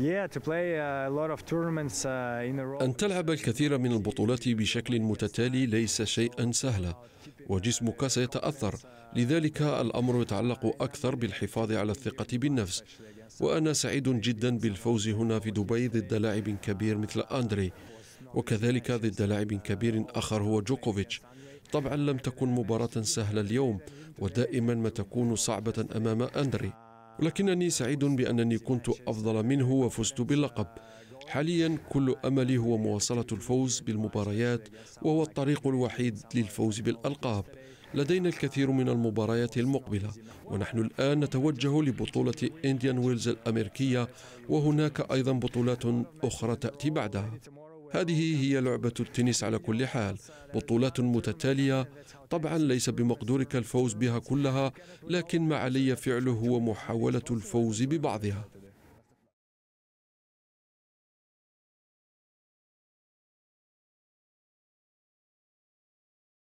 Uh, أن تلعب الكثير من البطولات بشكل متتالي ليس شيئا سهلا وجسمك سيتأثر لذلك الأمر يتعلق أكثر بالحفاظ على الثقة بالنفس وأنا سعيد جدا بالفوز هنا في دبي ضد لاعب كبير مثل أندري وكذلك ضد لاعب كبير آخر هو جوكوفيتش طبعا لم تكن مباراة سهلة اليوم ودائما ما تكون صعبة أمام أندري ولكنني سعيد بأنني كنت أفضل منه وفزت باللقب حاليا كل أملي هو مواصلة الفوز بالمباريات وهو الطريق الوحيد للفوز بالألقاب لدينا الكثير من المباريات المقبلة ونحن الآن نتوجه لبطولة إنديان ويلز الأمريكية وهناك أيضا بطولات أخرى تأتي بعدها هذه هي لعبة التنس على كل حال بطولات متتالية طبعا ليس بمقدورك الفوز بها كلها لكن ما علي فعله هو محاولة الفوز ببعضها